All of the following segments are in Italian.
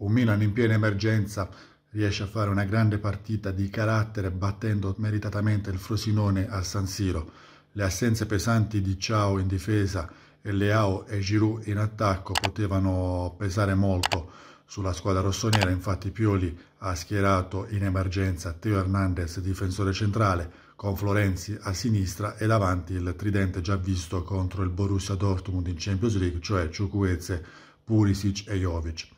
un Milan in piena emergenza riesce a fare una grande partita di carattere battendo meritatamente il Frosinone al San Siro. Le assenze pesanti di Ciao in difesa e Leao e Giroud in attacco potevano pesare molto sulla squadra rossonera, infatti Pioli ha schierato in emergenza Teo Hernandez, difensore centrale, con Florenzi a sinistra e davanti il tridente già visto contro il Borussia Dortmund in Champions League, cioè Ciucuezze, Pulisic e Jovic.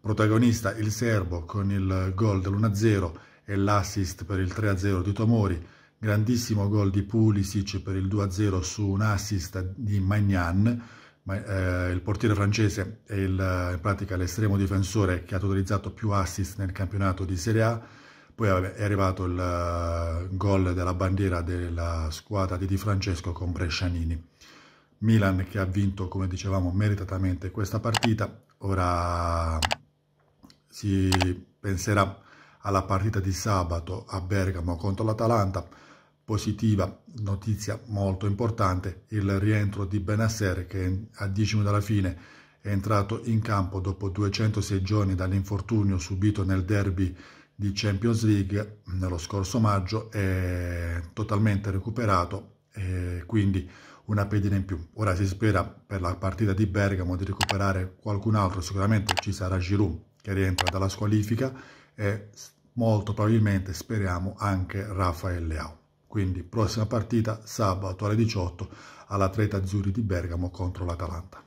Protagonista il serbo con il gol dell'1-0 e l'assist per il 3-0 di Tomori, grandissimo gol di Pulisic per il 2-0 su un assist di Magnan, ma, eh, il portiere francese è il, in pratica l'estremo difensore che ha totalizzato più assist nel campionato di Serie A, poi è arrivato il uh, gol della bandiera della squadra di Di Francesco con Brescianini. Milan che ha vinto, come dicevamo, meritatamente questa partita, ora si penserà alla partita di sabato a Bergamo contro l'Atalanta, positiva notizia molto importante, il rientro di Benasser che a 10 minuti dalla fine è entrato in campo dopo 206 giorni dall'infortunio subito nel derby di Champions League nello scorso maggio, è totalmente recuperato e quindi una pedina in più. Ora si spera per la partita di Bergamo di recuperare qualcun altro, sicuramente ci sarà Giroud che rientra dalla squalifica e molto probabilmente speriamo anche Rafael Leao. Quindi prossima partita sabato alle 18 all'Atleta Azzurri di Bergamo contro l'Atalanta.